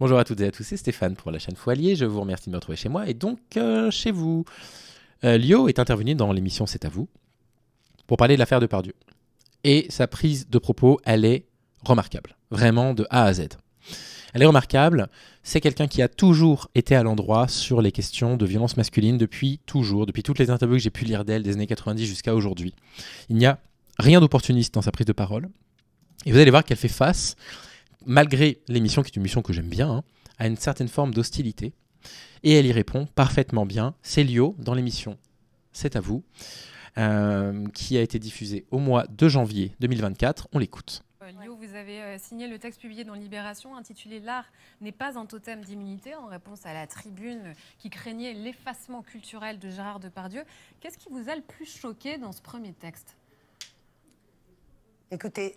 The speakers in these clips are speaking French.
Bonjour à toutes et à tous, c'est Stéphane pour la chaîne Foilier. Je vous remercie de me retrouver chez moi et donc euh, chez vous. Euh, Lio est intervenu dans l'émission C'est à vous pour parler de l'affaire de Pardieu. Et sa prise de propos, elle est remarquable, vraiment de A à Z. Elle est remarquable, c'est quelqu'un qui a toujours été à l'endroit sur les questions de violence masculine depuis toujours, depuis toutes les interviews que j'ai pu lire d'elle des années 90 jusqu'à aujourd'hui. Il n'y a rien d'opportuniste dans sa prise de parole. Et vous allez voir qu'elle fait face malgré l'émission, qui est une mission que j'aime bien, hein, a une certaine forme d'hostilité. Et elle y répond parfaitement bien. C'est Lio dans l'émission C'est à vous, euh, qui a été diffusée au mois de janvier 2024. On l'écoute. Euh, Lio, vous avez euh, signé le texte publié dans Libération intitulé L'art n'est pas un totem d'immunité en réponse à la tribune qui craignait l'effacement culturel de Gérard Depardieu. Qu'est-ce qui vous a le plus choqué dans ce premier texte Écoutez,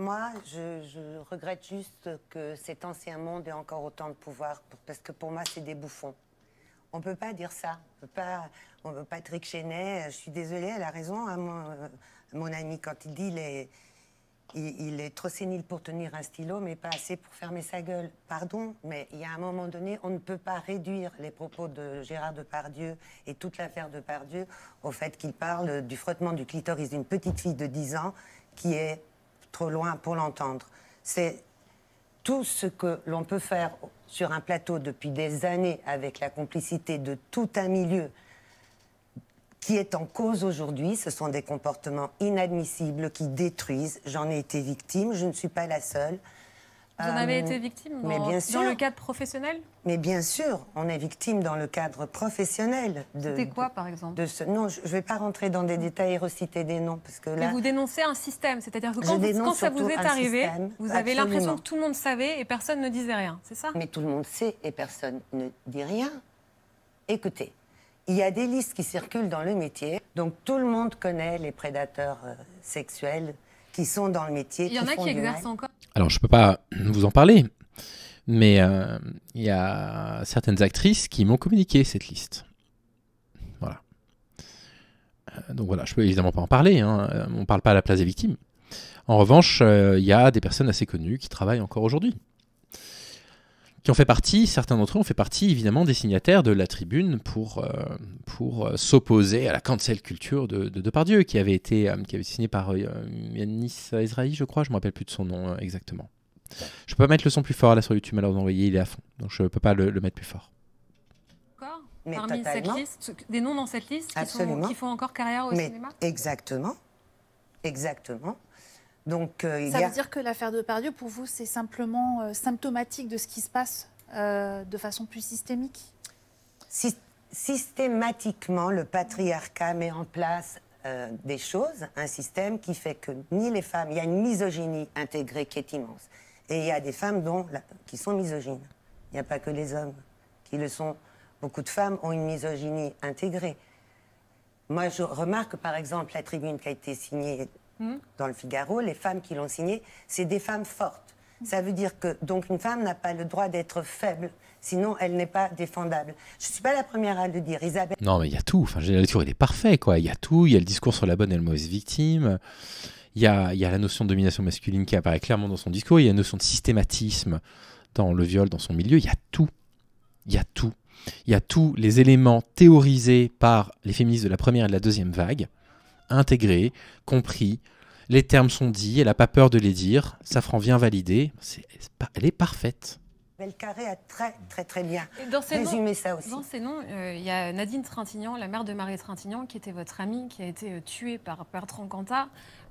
moi, je, regrette juste que cet ancien monde ait encore autant de pouvoir, parce que pour moi, c'est des bouffons. On ne peut pas dire ça. pas, on Patrick Chenet, je suis désolée, elle a raison, hein, mon, euh, mon, ami, quand il dit il est, il, est trop sénile pour tenir un stylo, mais pas assez pour fermer sa gueule. Pardon, mais il y a un moment donné, on ne peut pas réduire les propos de Gérard Depardieu et toute l'affaire Depardieu au fait qu'il parle du frottement du clitoris d'une petite fille de 10 ans qui est trop loin pour l'entendre. C'est tout ce que l'on peut faire sur un plateau depuis des années avec la complicité de tout un milieu qui est en cause aujourd'hui, ce sont des comportements inadmissibles qui détruisent. J'en ai été victime, je ne suis pas la seule. Vous en ah, avez été victime mais bien dans le cadre professionnel Mais bien sûr, on est victime dans le cadre professionnel. C'était quoi, par exemple de ce... Non, je ne vais pas rentrer dans des détails et reciter des noms. Parce que là... Mais vous dénoncez un système, c'est-à-dire que quand, quand ça vous est arrivé, vous avez l'impression que tout le monde savait et personne ne disait rien, c'est ça Mais tout le monde sait et personne ne dit rien. Écoutez, il y a des listes qui circulent dans le métier, donc tout le monde connaît les prédateurs euh, sexuels qui sont dans le métier. Il y qui exercent encore. Alors, je ne peux pas vous en parler, mais euh, il y a certaines actrices qui m'ont communiqué cette liste. Voilà. Euh, donc voilà, je peux évidemment pas en parler. Hein. Euh, on ne parle pas à la place des victimes. En revanche, il y a des personnes assez connues qui travaillent encore aujourd'hui qui ont fait partie, certains d'entre eux ont fait partie évidemment des signataires de la tribune pour, euh, pour euh, s'opposer à la cancel culture de, de Depardieu, qui avait été euh, qui avait signé par Yanis je crois, je ne me rappelle plus de son nom exactement. Je peux pas mettre le son plus fort là sur YouTube, alors voyez, il est à fond, donc je peux pas le, mettre plus fort. Mais des noms dans cette liste qui, qui font encore carrière au cinéma Exactement, exactement. Euh, Ça veut dire que l'affaire de Pardieu, pour vous, c'est simplement euh, symptomatique de ce qui se passe euh, de façon plus systémique si Systématiquement, le patriarcat met en place des choses, un système qui fait que ni les femmes, il y a une misogynie intégrée qui est immense. Et il y a des femmes dont, qui sont misogynes. Il n'y a pas que les hommes qui le sont. Beaucoup de femmes ont une misogynie intégrée. Moi, je remarque par exemple la tribune qui a été signée Hmm. dans le Figaro, les femmes qui l'ont signé, c'est des femmes fortes. Ça veut dire que donc une femme n'a pas le droit d'être faible, sinon elle n'est pas défendable. Je ne suis pas la première à le dire, Isabelle. Non, mais il y a tout. Enfin, la lecture, est parfait, quoi. Il y a tout. Il y a le discours sur la bonne et la mauvaise victime. Il y, a, il y a la notion de domination masculine qui apparaît clairement dans son discours. Il y a la notion de systématisme dans le viol, dans son milieu. Il y a tout. Il y a tout. Il y a tous les éléments théorisés par les féministes de la première et de la deuxième vague intégré, compris. Les termes sont dits, elle n'a pas peur de les dire. Safran vient valider. elle est parfaite. Le carré a très très très bien dans résumé ça aussi. Dans ces noms, euh, il y a Nadine Trintignant, la mère de Marie Trintignant, qui était votre amie, qui a été euh, tuée par Bertrand Cantat.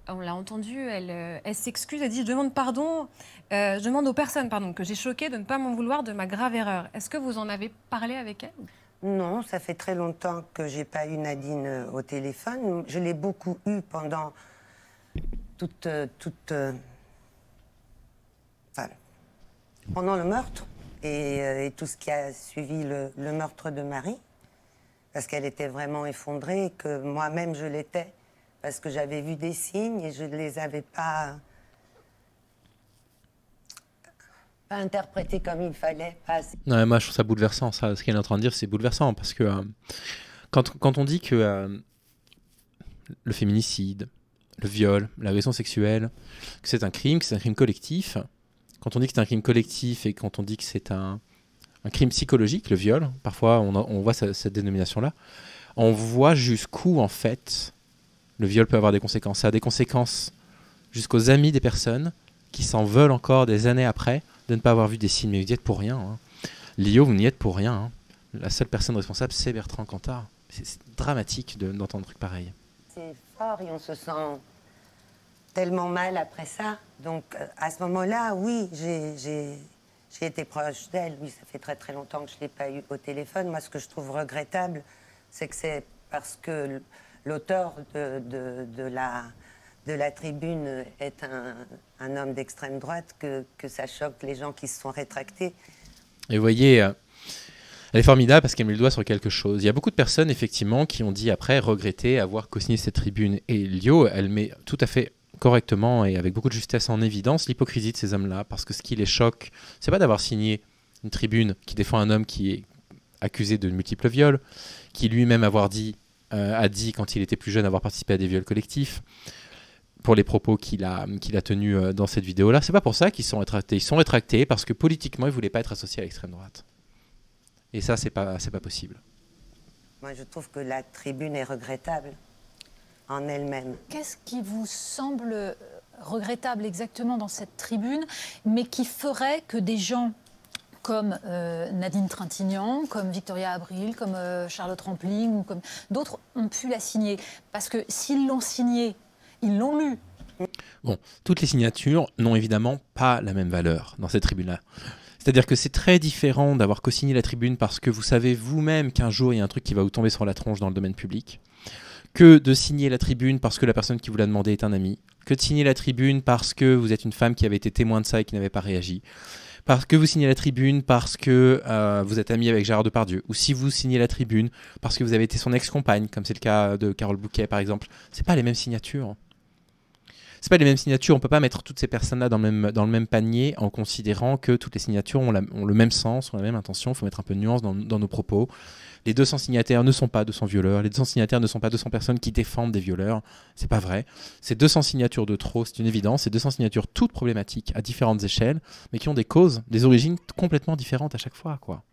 Euh, on l'a entendu, elle, elle s'excuse, elle dit Je demande pardon, je demande aux personnes pardon, que j'ai choqué de ne pas m'en vouloir de ma grave erreur. Est-ce que vous en avez parlé avec elle non, ça fait très longtemps que j'ai pas eu Nadine euh, au téléphone. Je l'ai beaucoup eu pendant toute, euh, toute, euh, pendant le meurtre et, tout ce qui a suivi le, le meurtre de Marie, parce qu'elle était vraiment effondrée, et que moi-même je l'étais, parce que j'avais vu des signes et je ne les avais pas pas interprété comme il fallait. non, moi, je trouve ça bouleversant. Ça. Ce qu'elle est en train de dire, c'est bouleversant. Parce que euh, quand, quand, on dit que euh, le féminicide, le viol, l'agression sexuelle, que c'est un crime, que c'est un crime collectif, quand on dit que c'est un crime collectif et quand on dit que c'est un, crime psychologique, le viol, parfois on, voit cette dénomination-là, on voit jusqu'où, en fait, le viol peut avoir des conséquences. Ça a des conséquences jusqu'aux amis des personnes qui s'en veulent encore des années après de ne pas avoir vu des signes, mais vous y êtes pour rien. Hein. Lio, vous n'y êtes pour rien. Hein. La seule personne responsable, c'est Bertrand Cantat. C'est dramatique d'entendre un truc pareil. C'est fort et on se sent tellement mal après ça. Donc euh, à ce moment-là, oui, j'ai été proche d'elle. Oui, ça fait très très longtemps que je ne l'ai pas eu au téléphone. Moi, ce que je trouve regrettable, c'est que c'est parce que l'auteur de, la, de la tribune est un, homme d'extrême droite, que, ça choque les gens qui se sont rétractés. Et vous voyez, euh, elle est formidable parce qu'elle met le doigt sur quelque chose. Il y a beaucoup de personnes, effectivement, qui ont dit après regretter avoir co-signé cette tribune. Et Lio, elle met tout à fait correctement et avec beaucoup de justesse en évidence l'hypocrisie de ces hommes-là, parce que ce qui les choque, c'est pas d'avoir signé une tribune qui défend un homme qui est accusé de multiples viols, qui lui-même avoir dit, euh, a dit quand il était plus jeune avoir participé à des viols collectifs, pour les propos qu'il a, qu'il a tenus euh, dans cette vidéo-là. C'est pas pour ça qu'ils sont rétractés. Ils sont rétractés parce que politiquement, ils voulaient pas être associés à l'extrême droite. Et ça, c'est pas, c'est pas possible. Moi, je trouve que la tribune est regrettable en elle-même. Qu'est-ce qui vous semble euh, regrettable exactement dans cette tribune, mais qui ferait que des gens comme euh, Nadine Trintignant, comme Victoria Abril, comme Charlotte Rampling ou comme d'autres ont pu la signer Parce que s'ils l'ont signée ils l'ont lu. Bon, toutes les signatures n'ont évidemment pas la même valeur dans cette tribune là cest C'est-à-dire que c'est très différent d'avoir co-signé la tribune parce que vous savez vous-même qu'un jour il y a un truc qui va vous tomber sur la tronche dans le domaine public, que de signer la tribune parce que la personne qui vous l'a demandé est un ami, que de signer la tribune parce que vous êtes une femme qui avait été témoin de ça et qui n'avait pas réagi, parce que vous signez la tribune parce que euh, vous êtes ami avec Gérard Depardieu, ou si vous signez la tribune parce que vous avez été son ex-compagne, comme c'est le cas de Carole Bouquet par exemple, c'est pas les mêmes signatures c'est pas les mêmes signatures. On peut pas mettre toutes ces personnes-là dans le même dans le même panier en considérant que toutes les signatures ont, le même sens, ont la même intention. Il faut mettre un peu de nuance dans, nos propos. Les 200 signataires ne sont pas 200 violeurs. Les 200 signataires ne sont pas 200 personnes qui défendent des violeurs. C'est pas vrai. C'est 200 signatures de trop, c'est une évidence. C'est 200 signatures toutes problématiques à différentes échelles, mais qui ont des causes, des origines complètement différentes à chaque fois, quoi.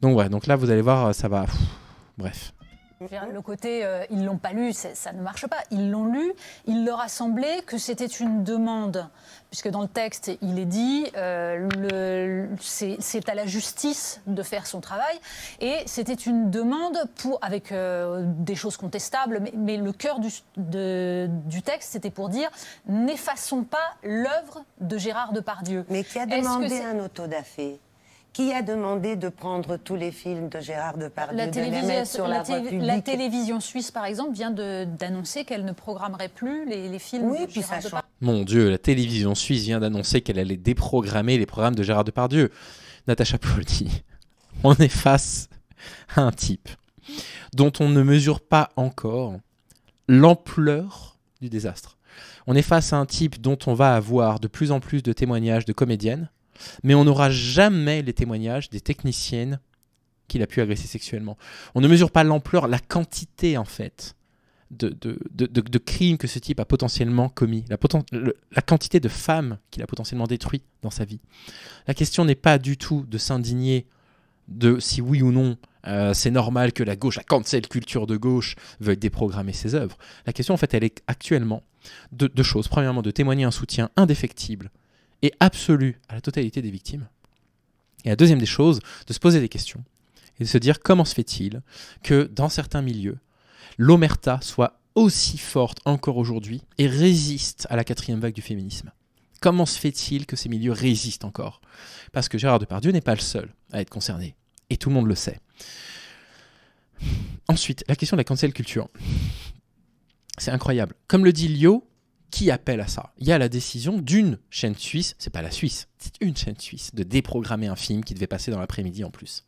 Donc ouais, donc là vous allez voir, ça va. bref. Le côté ils euh, ils l'ont pas lu, ça ne marche pas. Ils l'ont lu, il leur a semblé que c'était une demande, puisque dans le texte il est dit euh, c'est à la justice de faire son travail, et c'était une demande pour avec euh, des choses contestables, mais, le cœur du, du texte c'était pour dire n'effaçons pas l'œuvre de Gérard Depardieu. Mais qui a demandé un auto da qui a demandé de prendre tous les films de Gérard Depardieu la de télévision, sur la, télévision suisse, par exemple, vient d'annoncer qu'elle ne programmerait plus les, films de puis Gérard Mon Dieu, la télévision suisse vient d'annoncer qu'elle allait déprogrammer les programmes de Gérard Depardieu. Natacha Poldi, on est face à un type dont on ne mesure pas encore l'ampleur du désastre. On est face à un type dont on va avoir de plus en plus de témoignages de comédiennes mais on n'aura jamais les témoignages des techniciennes qu'il a pu agresser sexuellement. On ne mesure pas l'ampleur, la quantité en fait de, crimes que ce type a potentiellement commis, la, quantité de femmes qu'il a potentiellement détruit dans sa vie. La question n'est pas du tout de s'indigner de si oui ou non euh, c'est normal que la gauche, la cancel culture de gauche, veuille déprogrammer ses œuvres. La question en fait elle est actuellement de deux choses. Premièrement de témoigner un soutien indéfectible et absolue à la totalité des victimes. Et la deuxième des choses, de se poser des questions et de se dire comment se fait-il que dans certains milieux, l'omerta soit aussi forte encore aujourd'hui et résiste à la quatrième vague du féminisme. Comment se fait-il que ces milieux résistent encore Parce que Gérard Depardieu n'est pas le seul à être concerné, et tout le monde le sait. Ensuite, la question de la cancel culture. C'est incroyable. Comme le dit Lio, qui appelle à ça Il y a la décision d'une chaîne suisse, c'est pas la Suisse, c'est une chaîne suisse, de déprogrammer un film qui devait passer dans l'après-midi en plus,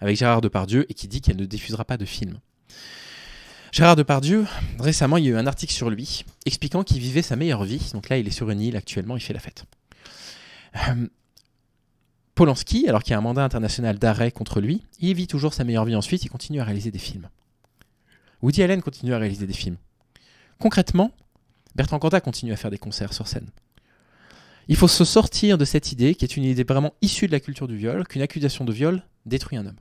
avec Gérard Depardieu et qui dit qu'elle ne diffusera pas de film. Gérard Depardieu, récemment, il y a eu un article sur lui expliquant qu'il vivait sa meilleure vie. Donc là, il est sur une île actuellement, il fait la fête. Hum, Polanski, alors qu'il y a un mandat international d'arrêt contre lui, il vit toujours sa meilleure vie en suisse. il continue à réaliser des films. Woody Allen continue à réaliser des films. Concrètement, Bertrand Cantat continue à faire des concerts sur scène. Il faut se sortir de cette idée, qui est une idée vraiment issue de la culture du viol, qu'une accusation de viol détruit un homme.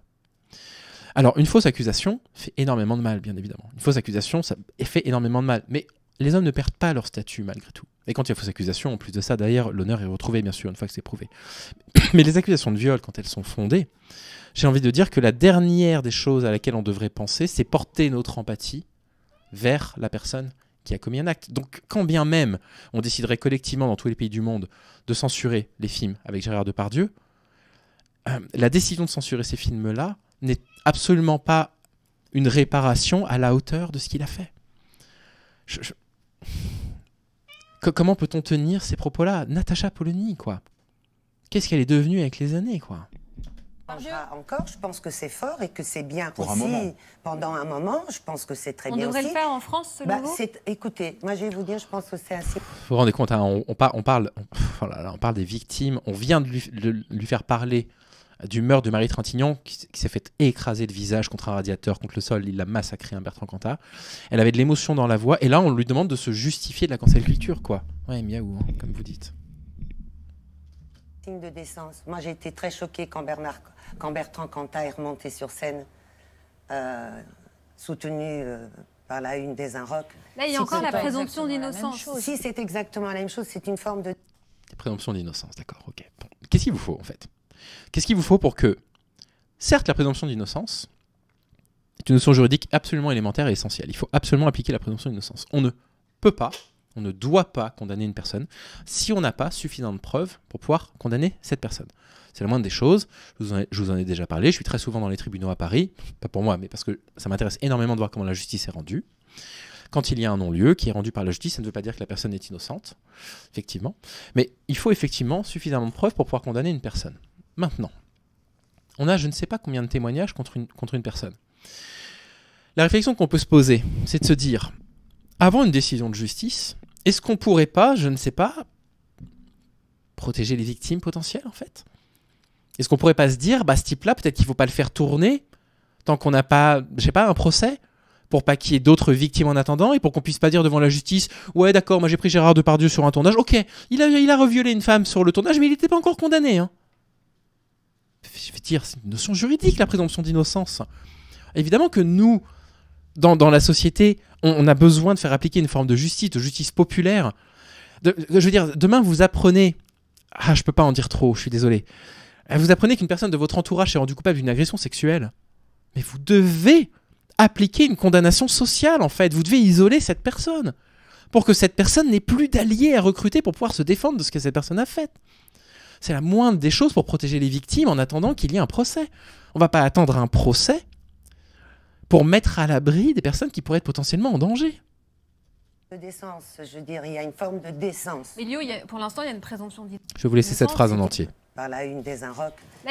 Alors, une fausse accusation fait énormément de mal, bien évidemment. Une fausse accusation, ça fait énormément de mal. Mais les hommes ne perdent pas leur statut, malgré tout. Et quand il y a fausse accusation, en plus de ça, d'ailleurs, l'honneur est retrouvé, bien sûr, une fois que c'est prouvé. Mais les accusations de viol, quand elles sont fondées, j'ai envie de dire que la dernière des choses à laquelle on devrait penser, c'est porter notre empathie vers la personne a commis un acte. Donc, quand bien même on déciderait collectivement dans tous les pays du monde de censurer les films avec Gérard Depardieu, euh, la décision de censurer ces films-là n'est absolument pas une réparation à la hauteur de ce qu'il a fait. comment peut-on tenir ces propos-là Natacha Polony, quoi. Qu'est-ce qu'elle est devenue avec les années, quoi encore. Je pense que c'est fort et que c'est bien Pour aussi. pendant un moment, je pense que c'est très bien. On devrait le faire en France, selon bah, Écoutez, moi je vais vous dire, je pense que c'est assez. Vous vous rendez compte, hein, on, parle, oh on parle des victimes. On vient de lui, faire parler du meurtre de Marie Trintignant qui, s'est fait écraser le visage contre un radiateur, contre le sol. Il l'a massacré, un hein, Bertrand Cantat. Elle avait de l'émotion dans la voix. Et là, on lui demande de se justifier de la cancel culture, quoi. Ouais, miaou, hein, comme vous dites de décence. Moi, j'ai été très choquée quand, Bernard, quand Bertrand Cantat est remonté sur scène, euh, soutenu euh, par la une des Inrocks. Là, il y a encore la présomption d'innocence. si c'est exactement la même chose, c'est une forme de... Présomption d'innocence, d'accord, ok. Qu'est-ce qu'il vous faut, en fait Qu'est-ce qu'il vous faut pour que, certes, la présomption d'innocence est une notion juridique absolument élémentaire et essentielle. Il faut absolument appliquer la présomption d'innocence. On ne peut pas on ne doit pas condamner une personne si on n'a pas suffisamment de preuves pour pouvoir condamner cette personne. C'est la moindre des choses. Je vous, en ai, déjà parlé. Je suis très souvent dans les tribunaux à Paris, pas pour moi, mais parce que ça m'intéresse énormément de voir comment la justice est rendue. Quand il y a un non-lieu qui est rendu par la justice, ça ne veut pas dire que la personne est innocente, effectivement. Mais il faut effectivement suffisamment de preuves pour pouvoir condamner une personne. Maintenant, on a je ne sais pas combien de témoignages contre une personne. La réflexion qu'on peut se poser, c'est de se dire, avant une décision de justice, est-ce qu'on pourrait pas, je ne sais pas, protéger les victimes potentielles en fait Est-ce qu'on pourrait pas se dire, bah ce type-là, peut-être qu'il ne faut pas le faire tourner tant qu'on n'a pas, je sais pas, un procès pour pas qu'il y ait d'autres victimes en attendant et pour qu'on puisse pas dire devant la justice ouais d'accord moi j'ai pris Gérard Depardieu sur un tournage ok il a il a reviolé une femme sur le tournage mais il n'était pas encore condamné hein. je veux dire c'est une notion juridique la présomption d'innocence évidemment que nous dans, la société, on, a besoin de faire appliquer une forme de justice, de justice populaire. je veux dire, demain, vous apprenez. Ah, je peux pas en dire trop, je suis désolé. Euh, vous apprenez qu'une personne de votre entourage est rendue coupable d'une agression sexuelle. Mais vous devez appliquer une condamnation sociale, en fait. Vous devez isoler cette personne. Pour que cette personne n'ait plus d'alliés à recruter pour pouvoir se défendre de ce que cette personne a fait. C'est la moindre des choses pour protéger les victimes en attendant qu'il y ait un procès. On va pas attendre un procès pour mettre à l'abri des personnes qui pourraient être potentiellement en danger de décence, je dirais, il y a une forme de décence. Mais il y a, pour l'instant, il y a une présomption d'innocence. Je vais vous laisser cette phrase en entier. la une des Là,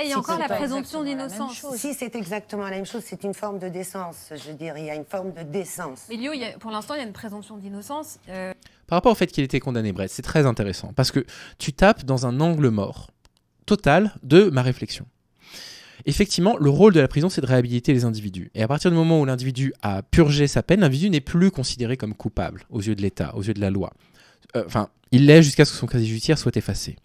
il y a encore la présomption d'innocence. Si c'est exactement la même chose, c'est une forme de décence, je dirais, il y a une forme de décence. Mais il y a, pour l'instant, il y a une présomption d'innocence. Euh... Par rapport au fait qu'il était condamné, Brett, c'est très intéressant, parce que tu tapes dans un angle mort total de ma réflexion effectivement, le rôle de la prison, c'est de réhabiliter les individus. Et à partir du moment où l'individu a purgé sa peine, l'individu n'est plus considéré comme coupable aux yeux de l'État, aux yeux de la loi. Euh, enfin, il l'est jusqu'à ce que son casier judiciaire soit effacé,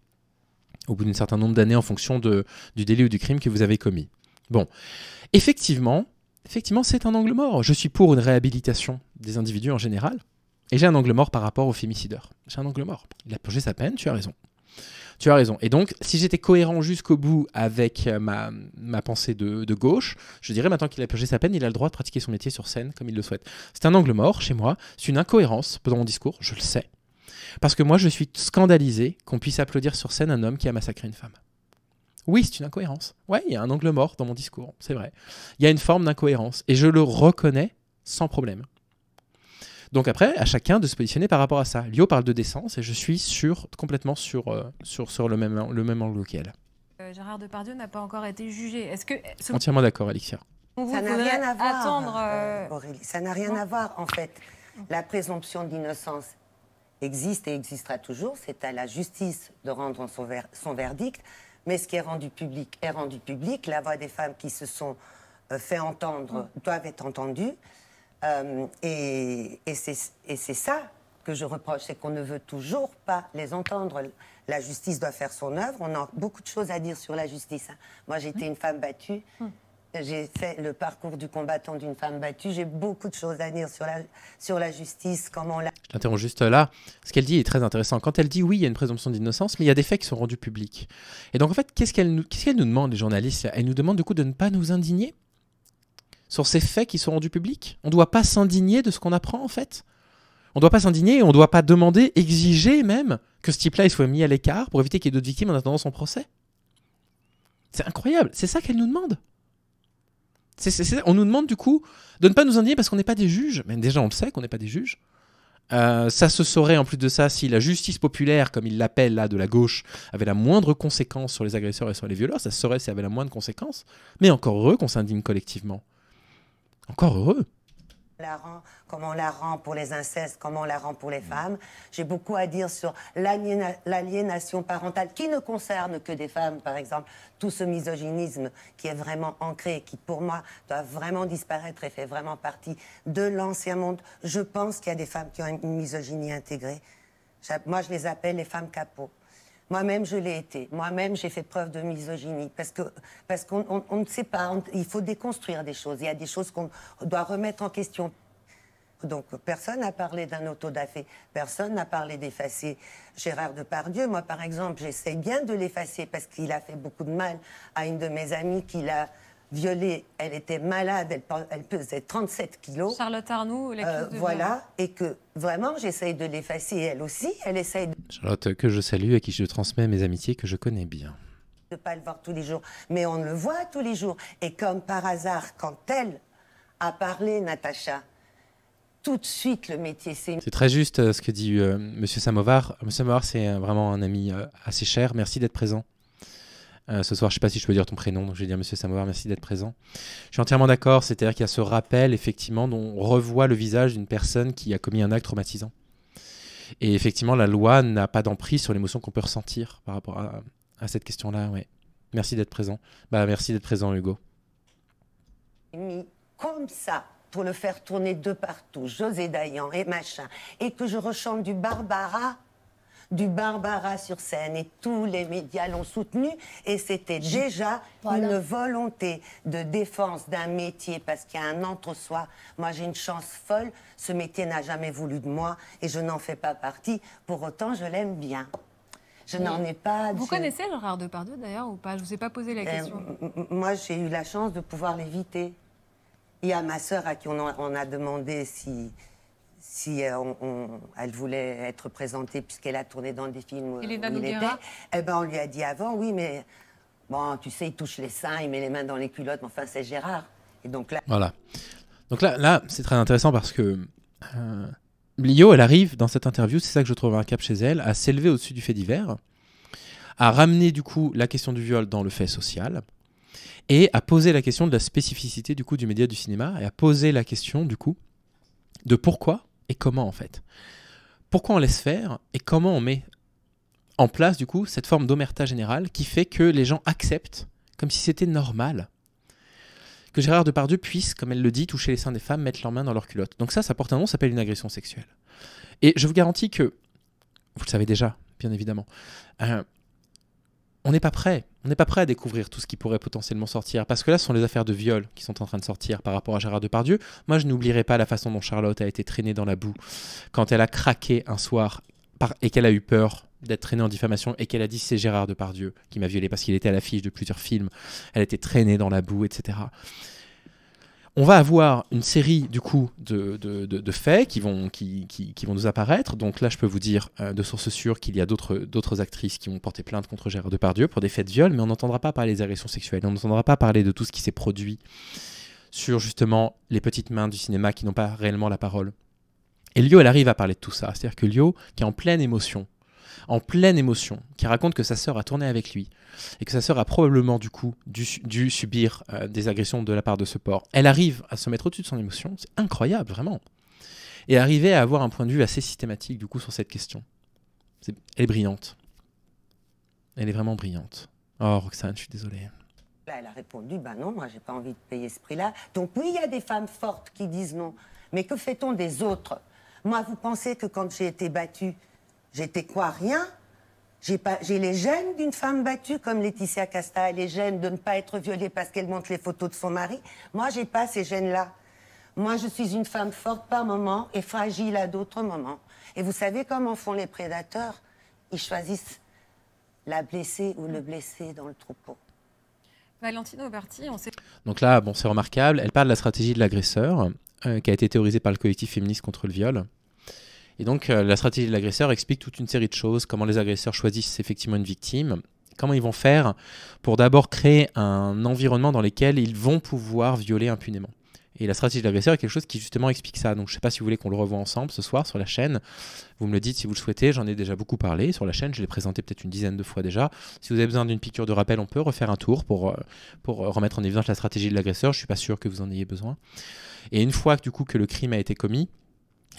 au bout d'un certain nombre d'années en fonction du délit ou du crime que vous avez commis. Bon, effectivement, effectivement, c'est un angle mort. Je suis pour une réhabilitation des individus en général, et j'ai un angle mort par rapport au fémicideur. J'ai un angle mort. Il a purgé sa peine, tu as raison. Tu as raison. Et donc, si j'étais cohérent jusqu'au bout avec euh, ma, pensée de, gauche, je dirais maintenant qu'il a purgé sa peine, il a le droit de pratiquer son métier sur scène comme il le souhaite. C'est un angle mort chez moi, c'est une incohérence dans mon discours, je le sais. Parce que moi, je suis scandalisé qu'on puisse applaudir sur scène un homme qui a massacré une femme. Oui, c'est une incohérence. Oui, il y a un angle mort dans mon discours, c'est vrai. Il y a une forme d'incohérence et je le reconnais sans problème. Donc après, à chacun de se positionner par rapport à ça. Lio parle de décence et je suis complètement euh, sur, sur, le, même, le même angle qu'elle. Euh, Gérard Depardieu n'a pas encore été jugé. Est-ce que... Entièrement d'accord, Alixia. Ça n'a rien à voir, euh, Ça n'a rien à voir, en fait. La présomption d'innocence existe et existera toujours. C'est à la justice de rendre son, son, verdict. Mais ce qui est rendu public est rendu public. La voix des femmes qui se sont fait entendre mm. doivent être entendues. Euh, et, et c'est ça que je reproche, c'est qu'on ne veut toujours pas les entendre. La justice doit faire son œuvre. On a beaucoup de choses à dire sur la justice. Hein. Moi, j'étais une femme battue. Hum. J'ai fait le parcours du combattant d'une femme battue. J'ai beaucoup de choses à dire sur la, sur la justice, comment la... Je t'interromps juste là. Ce qu'elle dit est très intéressant. Quand elle dit oui, il y a une présomption d'innocence, mais il y a des faits qui sont rendus publics. Et donc, en fait, qu'est-ce qu'elle qu'est-ce qu'elle nous demande, les journalistes Elle nous demande, du coup, de ne pas nous indigner sur ces faits qui sont rendus publics On ne doit pas s'indigner de ce qu'on apprend en fait On ne doit pas s'indigner et on ne doit pas demander, exiger même, que ce type-là soit mis à l'écart pour éviter qu'il y ait d'autres victimes en attendant son procès C'est incroyable, c'est ça qu'elle nous demande. c'est on nous demande du coup de ne pas nous indigner parce qu'on n'est pas des juges. Mais déjà on le sait qu'on n'est pas des juges. Euh, ça se saurait en plus de ça si la justice populaire, comme ils l'appellent là de la gauche, avait la moindre conséquence sur les agresseurs et sur les violeurs, ça se saurait si elle avait la moindre conséquence, mais encore heureux qu'on s'indigne collectivement. Encore heureux. La rend, comment on la rend pour les incestes, comment on la rend pour les femmes. J'ai beaucoup à dire sur l'aliénation parentale qui ne concerne que des femmes, par exemple. Tout ce misogynisme qui est vraiment ancré, qui pour moi doit vraiment disparaître et fait vraiment partie de l'ancien monde. Je pense qu'il y a des femmes qui ont une misogynie intégrée. Moi, je les appelle les femmes capots. Moi-même, je l'ai été. Moi-même, j'ai fait preuve de misogynie parce que parce qu'on ne sait pas. il faut déconstruire des choses. Il y a des choses qu'on doit remettre en question. Donc personne n'a parlé d'un auto autodafé, personne n'a parlé d'effacer Gérard Depardieu. Moi, par exemple, j'essaie bien de l'effacer parce qu'il a fait beaucoup de mal à une de mes amies qui l'a violée, elle était malade, elle, pesait 37 kilos. Charlotte Arnoux, euh, de Voilà, et que vraiment, j'essaye de l'effacer, elle aussi, elle essaye... De... Charlotte, que je salue, à qui je transmets mes amitiés que je connais bien. De pas le voir tous les jours, mais on le voit tous les jours. Et comme par hasard, quand elle a parlé, Natacha, tout de suite le métier. s'est... C'est très juste euh, ce que dit euh, Monsieur Samovar. Monsieur Samovar, c'est vraiment un ami assez cher. Merci d'être présent. Euh, ce soir. Je ne sais pas si je peux dire ton prénom, donc je vais dire Monsieur Samovar, merci d'être présent. Je suis entièrement d'accord, c'est-à-dire qu'il y a ce rappel, effectivement, dont on revoit le visage d'une personne qui a commis un acte traumatisant. Et effectivement, la loi n'a pas d'emprise sur l'émotion qu'on peut ressentir par rapport à, cette question-là. Ouais. Merci d'être présent. Bah, merci d'être présent, Hugo. comme ça pour le faire tourner de partout, José Dayan et machin, et que je rechante du Barbara du Barbara sur scène et tous les médias l'ont soutenu et c'était déjà une volonté de défense d'un métier parce qu'il y a un entre-soi. Moi, j'ai une chance folle. Ce métier n'a jamais voulu de moi et je n'en fais pas partie. Pour autant, je l'aime bien. Je n'en ai pas. Vous je... connaissez Gérard Depardieu d'ailleurs ou pas Je vous ai pas posé la euh, question. moi, j'ai eu la chance de pouvoir l'éviter. Il y a ma sœur à qui on a demandé si si euh, elle voulait être présentée, puisqu'elle a tourné dans des films où il était, eh ben, on lui a dit avant, oui, mais bon, tu sais, il touche les seins, il met les mains dans les culottes, mais enfin, c'est Gérard. Et donc là... Voilà. Donc là, là c'est très intéressant parce que... Euh, Lio, elle arrive dans cette interview, c'est ça que je trouve un cap chez elle, à s'élever au-dessus du fait divers, à ramener du coup la question du viol dans le fait social, et à poser la question de la spécificité du coup du média du cinéma, et à poser la question du coup de pourquoi et comment en fait Pourquoi on laisse faire et comment on met en place du coup cette forme d'omerta générale qui fait que les gens acceptent comme si c'était normal que Gérard Depardieu puisse, comme elle le dit, toucher les seins des femmes, mettre leurs mains dans leur culotte. Donc ça, ça porte un nom, ça s'appelle une agression sexuelle. Et je vous garantis que, vous le savez déjà, bien évidemment, euh, on n'est pas prêt on n'est pas prêt à découvrir tout ce qui pourrait potentiellement sortir. Parce que là, ce sont les affaires de viol qui sont en train de sortir par rapport à Gérard Depardieu. Moi, je n'oublierai pas la façon dont Charlotte a été traînée dans la boue quand elle a craqué un soir et qu'elle a eu peur d'être traînée en diffamation et qu'elle a dit c'est Gérard Depardieu qui m'a violée parce qu'il était à l'affiche de plusieurs films. Elle a été traînée dans la boue, etc. On va avoir une série du coup de, faits qui vont, qui, vont nous apparaître. Donc là, je peux vous dire euh, de source sûre qu'il y a d'autres actrices qui ont porté plainte contre Gérard Depardieu pour des faits de viol, mais on n'entendra pas parler des agressions sexuelles, on n'entendra pas parler de tout ce qui s'est produit sur justement les petites mains du cinéma qui n'ont pas réellement la parole. Et Lio, elle arrive à parler de tout ça. C'est-à-dire que Lio, qui est en pleine émotion, en pleine émotion, qui raconte que sa sœur a tourné avec lui, et que sa sœur a probablement du coup dû, subir euh, des agressions de la part de ce port. Elle arrive à se mettre au-dessus de son émotion, c'est incroyable vraiment, et arriver à avoir un point de vue assez systématique du coup sur cette question. elle est brillante. Elle est vraiment brillante. Oh Roxane, je suis désolée. Bah, elle a répondu, bah non, moi j'ai pas envie de payer ce prix-là. Donc oui, il y a des femmes fortes qui disent non. Mais que fait-on des autres Moi, vous pensez que quand j'ai été battue, j'étais quoi Rien j'ai les gènes d'une femme battue comme Laetitia Casta, les gènes de ne pas être violée parce qu'elle montre les photos de son mari. Moi, j'ai pas ces gènes-là. Moi, je suis une femme forte par moment et fragile à d'autres moments. Et vous savez comment font les prédateurs Ils choisissent la blessée ou le blessé dans le troupeau. Valentino Berti, on sait. Donc là, bon, c'est remarquable. Elle parle de la stratégie de l'agresseur, euh, qui a été théorisée par le collectif féministe contre le viol. Et donc, euh, la stratégie de l'agresseur explique toute une série de choses, comment les agresseurs choisissent effectivement une victime, comment ils vont faire pour d'abord créer un environnement dans lequel ils vont pouvoir violer impunément. Et la stratégie de l'agresseur est quelque chose qui justement explique ça. Donc je ne sais pas si vous voulez qu'on le revoie ensemble ce soir sur la chaîne. Vous me le dites si vous le souhaitez. J'en ai déjà beaucoup parlé sur la chaîne. Je l'ai présenté peut-être une dizaine de fois déjà. Si vous avez besoin d'une piqûre de rappel, on peut refaire un tour pour, euh, pour euh, remettre en évidence la stratégie de l'agresseur. Je ne suis pas sûr que vous en ayez besoin. Et une fois du coup que le crime a été commis,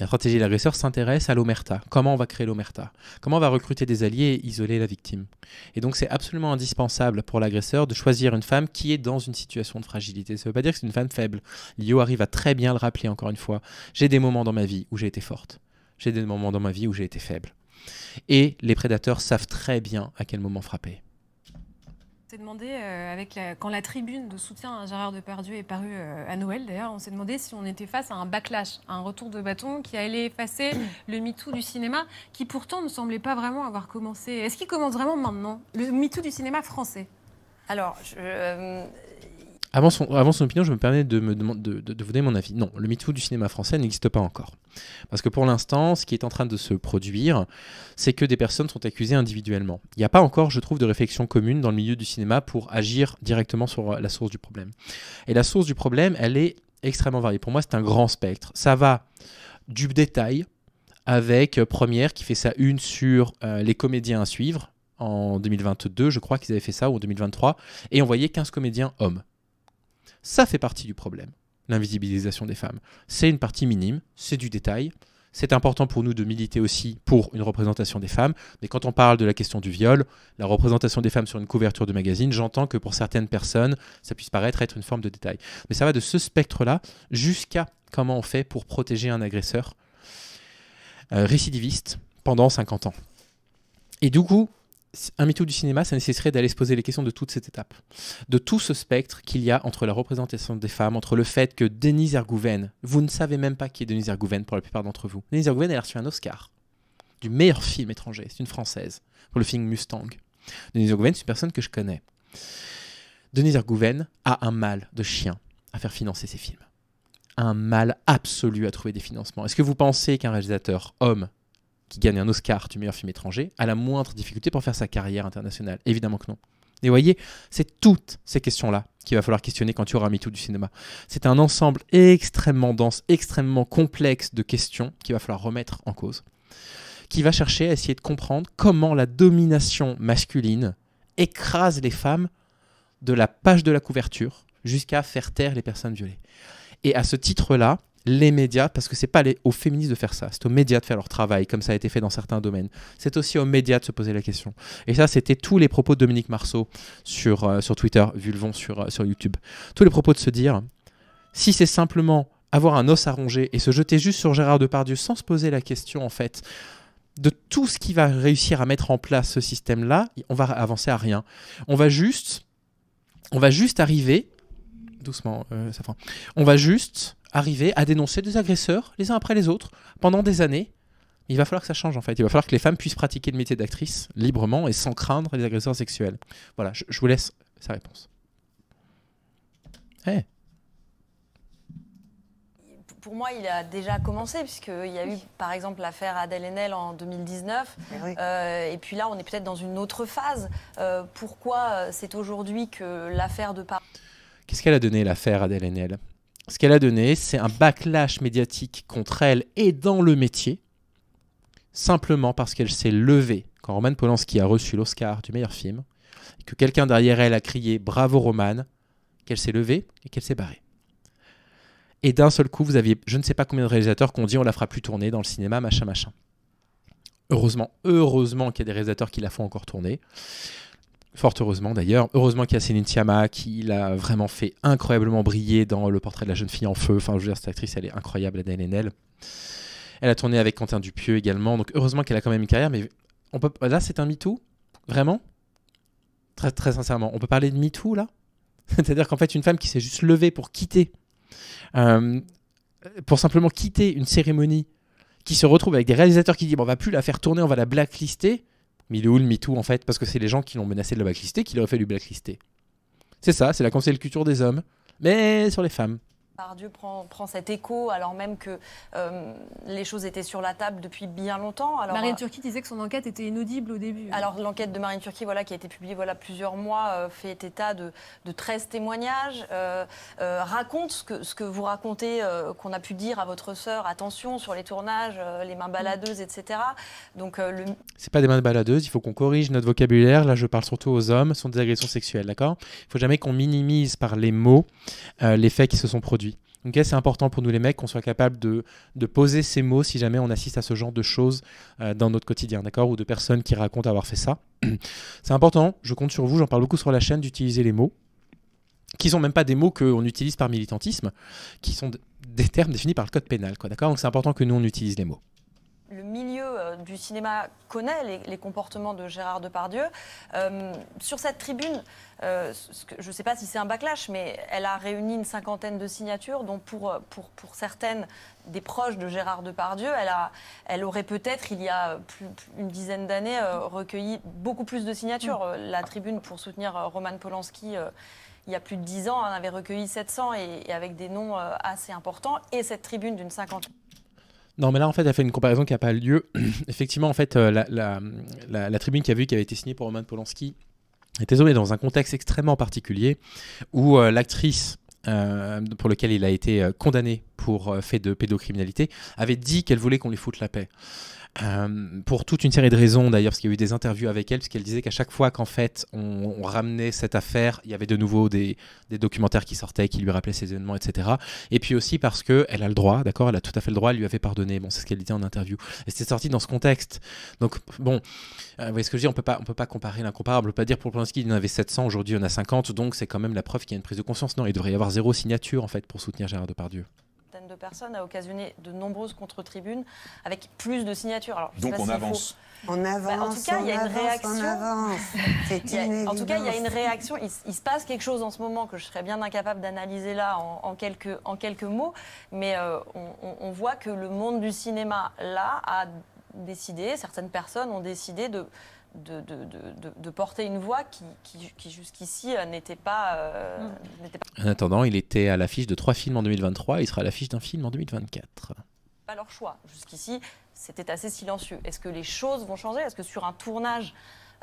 la stratégie de l'agresseur s'intéresse à l'omerta. Comment on va créer l'omerta Comment on va recruter des alliés et isoler la victime Et donc c'est absolument indispensable pour l'agresseur de choisir une femme qui est dans une situation de fragilité. Ça ne veut pas dire que c'est une femme faible. Lio arrive à très bien le rappeler encore une fois. J'ai des moments dans ma vie où j'ai été forte. J'ai des moments dans ma vie où j'ai été faible. Et les prédateurs savent très bien à quel moment frapper s'est demandé, euh, avec quand la tribune de soutien à Gérard Depardieu est parue euh, à Noël, d'ailleurs, on s'est demandé si on était face à un backlash, un retour de bâton qui allait effacer le MeToo du cinéma, qui pourtant ne semblait pas vraiment avoir commencé. Est-ce qu'il commence vraiment maintenant, le MeToo du cinéma français Alors, je, euh, avant son, opinion, je me permets de, me de, vous donner mon avis. Non, le MeToo du cinéma français n'existe pas encore. Parce que pour l'instant, ce qui est en train de se produire, c'est que des personnes sont accusées individuellement. Il n'y a pas encore, je trouve, de réflexion commune dans le milieu du cinéma pour agir directement sur la source du problème. Et la source du problème, elle est extrêmement variée. Pour moi, c'est un grand spectre. Ça va du détail avec euh, Première qui fait sa une sur euh, les comédiens à suivre en 2022, je crois qu'ils avaient fait ça, ou en 2023, et on voyait 15 comédiens hommes. Ça fait partie du problème, l'invisibilisation des femmes. C'est une partie minime, c'est du détail. C'est important pour nous de militer aussi pour une représentation des femmes. Mais quand on parle de la question du viol, la représentation des femmes sur une couverture de magazine, j'entends que pour certaines personnes, ça puisse paraître être une forme de détail. Mais ça va de ce spectre-là jusqu'à comment on fait pour protéger un agresseur euh, récidiviste pendant 50 ans. Et du coup, un MeToo du cinéma, ça nécessiterait d'aller se poser les questions de toute cette étape, de tout ce spectre qu'il y a entre la représentation des femmes, entre le fait que Denise Ergouven, vous ne savez même pas qui est Denise Ergouven pour la plupart d'entre vous. Denise Ergouven, elle a reçu un Oscar du meilleur film étranger, c'est une française, pour le film Mustang. Denise Ergouven, c'est une personne que je connais. Denise Ergouven a un mal de chien à faire financer ses films. Un mal absolu à trouver des financements. Est-ce que vous pensez qu'un réalisateur homme qui gagne un Oscar du meilleur film étranger a la moindre difficulté pour faire sa carrière internationale. Évidemment que non. Et voyez, c'est toutes ces questions-là qu'il va falloir questionner quand tu auras mis tout du cinéma. C'est un ensemble extrêmement dense, extrêmement complexe de questions qu'il va falloir remettre en cause, qui va chercher à essayer de comprendre comment la domination masculine écrase les femmes de la page de la couverture jusqu'à faire taire les personnes violées. Et à ce titre-là, les médias, parce que c'est pas aux féministes de faire ça, c'est aux médias de faire leur travail, comme ça a été fait dans certains domaines. C'est aussi aux médias de se poser la question. Et ça, c'était tous les propos de Dominique Marceau sur, euh, sur Twitter, vu le vent sur YouTube. Tous les propos de se dire, si c'est simplement avoir un os à ronger et se jeter juste sur Gérard Depardieu sans se poser la question, en fait, de tout ce qui va réussir à mettre en place ce système-là, on va avancer à rien. On va juste, on va juste arriver doucement, euh, Ça ça On va juste arriver à dénoncer des agresseurs les uns après les autres pendant des années. Il va falloir que ça change en fait. Il va falloir que les femmes puissent pratiquer le métier d'actrice librement et sans craindre les agresseurs sexuels. Voilà, je, vous laisse sa réponse. Eh. Pour moi, il a déjà commencé, puisqu'il y a eu, par exemple, l'affaire Adèle Haenel en 2019. Eh euh, et puis là, on est peut-être dans une autre phase. Euh, pourquoi euh, c'est aujourd'hui que l'affaire de Paris... Qu'est-ce qu'elle a donné, l'affaire Adèle Haenel ce qu'elle a donné, c'est un backlash médiatique contre elle et dans le métier, simplement parce qu'elle s'est levée quand Roman Polanski a reçu l'Oscar du meilleur film, que quelqu'un derrière elle a crié Bravo Roman, qu'elle s'est levée et qu'elle s'est barrée. Et d'un seul coup, vous aviez je ne sais pas combien de réalisateurs qui ont dit on la fera plus tourner dans le cinéma, machin, machin. Heureusement, heureusement qu'il y a des réalisateurs qui la font encore tourner. Fort heureusement d'ailleurs. Heureusement qu'il y a Céline Sciamma qui l'a vraiment fait incroyablement briller dans le portrait de la jeune fille en feu. Enfin, je veux dire, cette actrice, elle est incroyable, Adèle Haenel. Elle a tourné avec Quentin Dupieux également. Donc heureusement qu'elle a quand même une carrière. Mais on peut... là, c'est un MeToo Vraiment très, très sincèrement, on peut parler de MeToo là C'est-à-dire qu'en fait, une femme qui s'est juste levée pour quitter, euh, pour simplement quitter une cérémonie, qui se retrouve avec des réalisateurs qui disent bon, on va plus la faire tourner, on va la blacklister mais il est en fait Parce que c'est les gens qui l'ont menacé de la blacklister qui l'auraient fait du blacklister. C'est ça, c'est la cancel culture des hommes, mais sur les femmes. Pardieu prend, prend cet écho alors même que euh, les choses étaient sur la table depuis bien longtemps. Alors, Marine euh, Turquie disait que son enquête était inaudible au début. Alors l'enquête de Marine Turquie voilà, qui a été publiée voilà, plusieurs mois euh, fait état de, de 13 témoignages, raconte ce que, ce que vous racontez, qu'on a pu dire à votre sœur, attention sur les tournages, les mains mm. baladeuses, etc. Donc, le... C'est pas des mains baladeuses, il faut qu'on corrige notre vocabulaire, là je parle surtout aux hommes, ce sont des agressions sexuelles, d'accord Il faut jamais qu'on minimise par les mots les faits qui se sont produits. Donc c'est important pour nous les mecs qu'on soit capable de, poser ces mots si jamais on assiste à ce genre de choses euh, dans notre quotidien, d'accord Ou de personnes qui racontent avoir fait ça. C'est important, je compte sur vous, j'en parle beaucoup sur la chaîne, d'utiliser les mots qui sont même pas des mots qu'on utilise par militantisme, qui sont des termes définis par le code pénal, quoi, d'accord Donc c'est important que nous on utilise les mots. Euh, du cinéma connaît les, comportements de Gérard Depardieu. Euh, sur cette tribune, euh, je ne sais pas si c'est un backlash, mais elle a réuni une cinquantaine de signatures, dont pour, pour, certaines des proches de Gérard Depardieu, elle, elle aurait peut-être, il y a plus, une dizaine d'années, recueilli beaucoup plus de signatures. Mm. La tribune pour soutenir Roman Polanski il y a plus de dix ans, on avait recueilli 700 et, avec des noms assez importants, et cette tribune d'une cinquantaine. Non, mais là, en fait, elle fait une comparaison qui n'a pas lieu. Effectivement, en fait, euh, la, tribune qui a vu qui avait été signée pour Roman Polanski, était tombée dans un contexte extrêmement particulier où euh, l'actrice euh, pour lequel il a été condamné pour fait de pédocriminalité, avait dit qu'elle voulait qu'on lui foute la paix. Euh, pour toute une série de raisons d'ailleurs, parce qu'il y a eu des interviews avec elle, parce qu'elle disait qu'à chaque fois qu'en fait on, ramenait cette affaire, il y avait de nouveau des, documentaires qui sortaient, qui lui rappelaient ces événements, etc. Et puis aussi parce que a le droit, d'accord, elle a tout à fait le droit, elle lui avait pardonné, bon c'est ce qu'elle disait en interview. Et c'était sorti dans ce contexte. Donc bon, euh, vous voyez ce que je dis, on peut pas, peut pas comparer l'incomparable, on peut pas dire pour qu'il il en avait 700, aujourd'hui on a 50, donc c'est quand même la preuve qu'il y a une prise de conscience. Non, il devrait y avoir zéro signature en fait pour soutenir Gérard Depardieu. Personne personnes a occasionné de nombreuses contre-tribunes avec plus de signatures. Alors, Donc on, avance. on bah, avance. en tout cas, il y a une réaction. en tout cas, il y a une réaction. Il, se passe quelque chose en ce moment que je serais bien incapable d'analyser là en, quelques, en quelques mots. Mais euh, on voit que le monde du cinéma, là, a décidé, certaines personnes ont décidé de de, porter une voix qui, jusqu'ici euh, euh, mm. n'était pas, En attendant, il était à l'affiche de trois films en 2023, il sera à l'affiche d'un film en 2024. Pas leur choix. Jusqu'ici, c'était assez silencieux. Est-ce que les choses vont changer Est-ce que sur un tournage,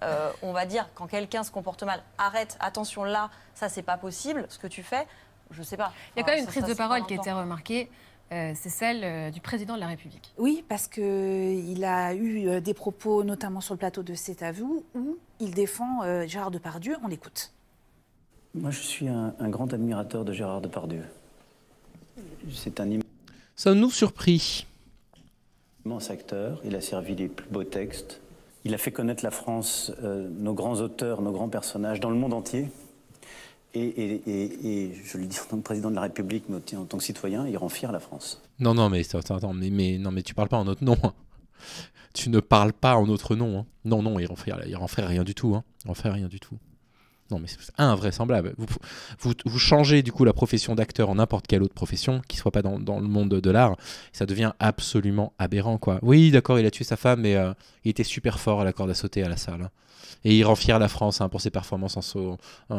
euh, on va dire, quand quelqu'un se comporte mal, arrête, attention là, ça c'est pas possible, ce que tu fais je sais pas. Il y a quand même une prise de parole qui était remarquée. Euh, c'est celle euh, du président de la République. Oui, parce qu'il a eu euh, des propos, notamment sur le plateau de C'est à vous, où il défend Gérard Depardieu. On l'écoute. Moi, je suis un, grand admirateur de Gérard Depardieu. C'est un Ça nous surpris Immense acteur, il a servi les plus beaux textes. Il a fait connaître la France, nos grands auteurs, nos grands personnages dans le monde entier. Et, je le dis en tant que président de la République, mais en tant que citoyen, il rend fier la France. Non, non, mais attends, mais, non, mais tu parles pas en notre nom. Hein. Tu ne parles pas en notre nom. Hein. Non, non, il rend fier, il rien du tout. Hein. Il rend rien du tout. Non, mais c'est invraisemblable. Vous, vous, changez du coup la profession d'acteur en n'importe quelle autre profession, qui soit pas dans, le monde de l'art, ça devient absolument aberrant, quoi. Oui, d'accord, il a tué sa femme, mais euh, il était super fort à la corde à sauter à la salle. Et il rend fier la France hein, pour ses performances en, saut, en,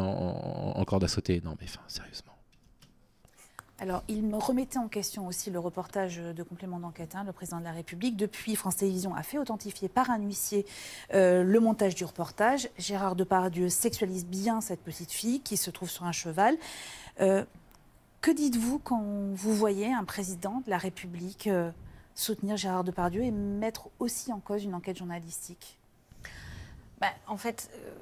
en corde à sauter. Non, mais enfin, sérieusement alors, il me remettait en question aussi le reportage de complément d'enquête. Hein, le président de la République, depuis France Télévisions, a fait authentifier par un huissier euh, le montage du reportage. Gérard Depardieu sexualise bien cette petite fille qui se trouve sur un cheval. Euh, que dites-vous quand vous voyez un président de la République euh, soutenir Gérard Depardieu et mettre aussi en cause une enquête journalistique bah, en fait, euh,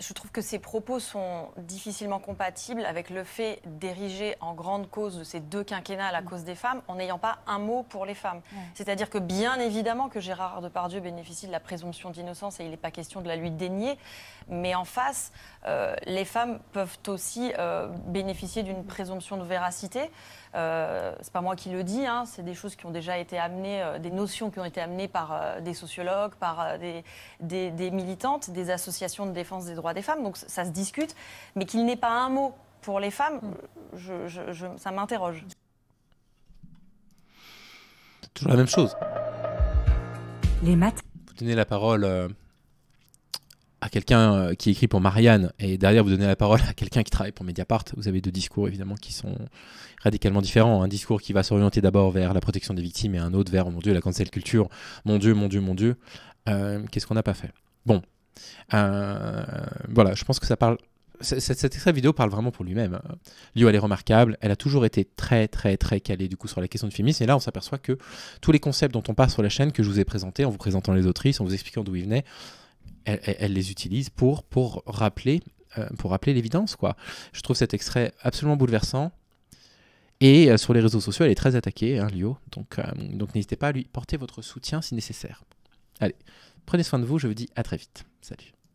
je trouve que ces propos sont difficilement compatibles avec le fait d'ériger en grande cause de ces deux quinquennats la mm. cause des femmes en n'ayant pas un mot pour les femmes. C'est-à-dire que bien évidemment que Gérard Depardieu bénéficie de la présomption d'innocence et il n'est pas question de la lui dénier, mais en face, euh, les femmes peuvent aussi euh, bénéficier d'une présomption de véracité. Euh, c'est pas moi qui le dis, hein, c'est des choses qui ont déjà été amenées, euh, des notions qui ont été amenées par euh, des sociologues, par des, militantes, des associations de défense des droits des femmes. Donc ça se discute, mais qu'il n'ait pas un mot pour les femmes, mm. je, ça m'interroge. C'est toujours la même chose. Les maths. Vous tenez la parole à quelqu'un euh, qui écrit pour Marianne et derrière vous donnez la parole à quelqu'un qui travaille pour Mediapart, vous avez deux discours évidemment qui sont radicalement différents. Un discours qui va s'orienter d'abord vers la protection des victimes et un autre vers, oh mon Dieu, la cancel culture, mon Dieu, mon Dieu, mon Dieu, euh, qu'est-ce qu'on n'a pas fait Bon, euh, voilà, je pense que ça parle. cette extrait vidéo parle vraiment pour lui-même. Hein. Lio, elle est remarquable. Elle a toujours été très, très, très calée du coup sur la question du féminisme. Et là, on s'aperçoit que tous les concepts dont on parle sur la chaîne, que je vous ai présentés en vous présentant les autrices, en vous expliquant d'où ils venaient, elle, les utilise pour, pour rappeler, euh, pour rappeler l'évidence. quoi. Je trouve cet extrait absolument bouleversant. Et euh, sur les réseaux sociaux, elle est très attaquée, hein, Lio. Donc, euh, donc n'hésitez pas à lui porter votre soutien si nécessaire. Allez, prenez soin de vous. Je vous dis à très vite. Salut.